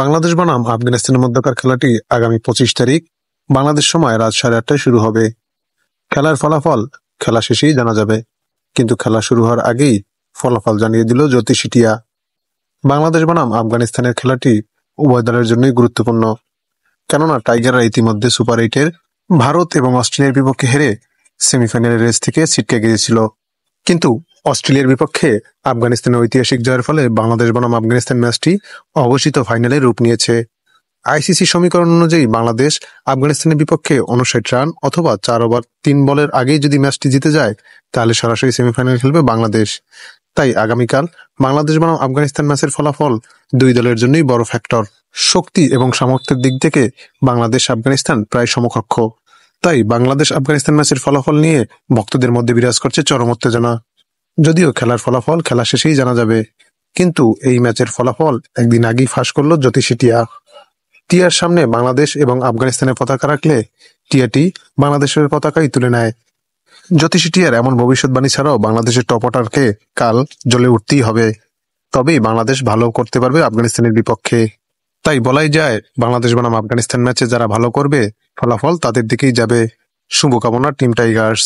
বাংলাদেশ বনাম আফগানিস্তানের মধ্যকার খেলাটি আগামী পঁচিশ তারিখ বাংলাদেশ সময় রাত সাড়ে আটটায় শুরু হবে খেলার ফলাফল খেলা শেষেই জানা যাবে কিন্তু খেলা শুরু হওয়ার আগেই ফলাফল জানিয়ে দিল জ্যোতিষিটিয়া বাংলাদেশ বনাম আফগানিস্তানের খেলাটি উভয় দলের জন্যই গুরুত্বপূর্ণ কেননা টাইগাররা ইতিমধ্যে সুপার এইটের ভারত এবং অস্ট্রেলিয়ার বিপক্ষে হেরে সেমিফাইনালের রেস থেকে ছিটকে গিয়েছিল কিন্তু অস্ট্রেলিয়ার বিপক্ষে আফগানিস্তানের ঐতিহাসিক জয়ের ফলে বাংলাদেশ বনাম আফগানিস্তান ম্যাচটি অঘোষিত ফাইনালে রূপ নিয়েছে আইসিসি সমীকরণ অনুযায়ী বাংলাদেশ আফগানিস্তানের বিপক্ষে উনষাট রান অথবা চার ওভার তিন বলের আগেই যদি ম্যাচটি জিতে যায় তাহলে সরাসরি সেমিফাইনাল খেলবে বাংলাদেশ তাই আগামীকাল বাংলাদেশ বনাম আফগানিস্তান ম্যাচের ফলাফল দুই দলের জন্যই বড় ফ্যাক্টর শক্তি এবং সামর্থ্যের দিক থেকে বাংলাদেশ আফগানিস্তান প্রায় সমকক্ষ তাই বাংলাদেশ আফগানিস্তান ম্যাচের ফলাফল নিয়ে ভক্তদের মধ্যে বিরাজ করছে চরম উত্তেজনা যদিও খেলার ফলাফল খেলা শেষেই জানা যাবে কিন্তু এই ম্যাচের ফলাফল একদিন আগেই ফাঁস করল টিয়া টিয়ার সামনে বাংলাদেশ এবং আফগানিস্তানের পতাকা রাখলে টিয়াটি বাংলাদেশের পতাকাই তুলে নেয় জ্যোতিষী টিয়ার এমন ভবিষ্যৎবাণী ছাড়াও বাংলাদেশের টপ অর্ডারকে কাল জ্বলে উঠতেই হবে তবেই বাংলাদেশ ভালো করতে পারবে আফগানিস্তানের বিপক্ষে তাই বলাই যায় বাংলাদেশ বনাম আফগানিস্তান ম্যাচে যারা ভালো করবে ফলাফল তাদের দিকেই যাবে শুভকামনা টিম টাইগার্স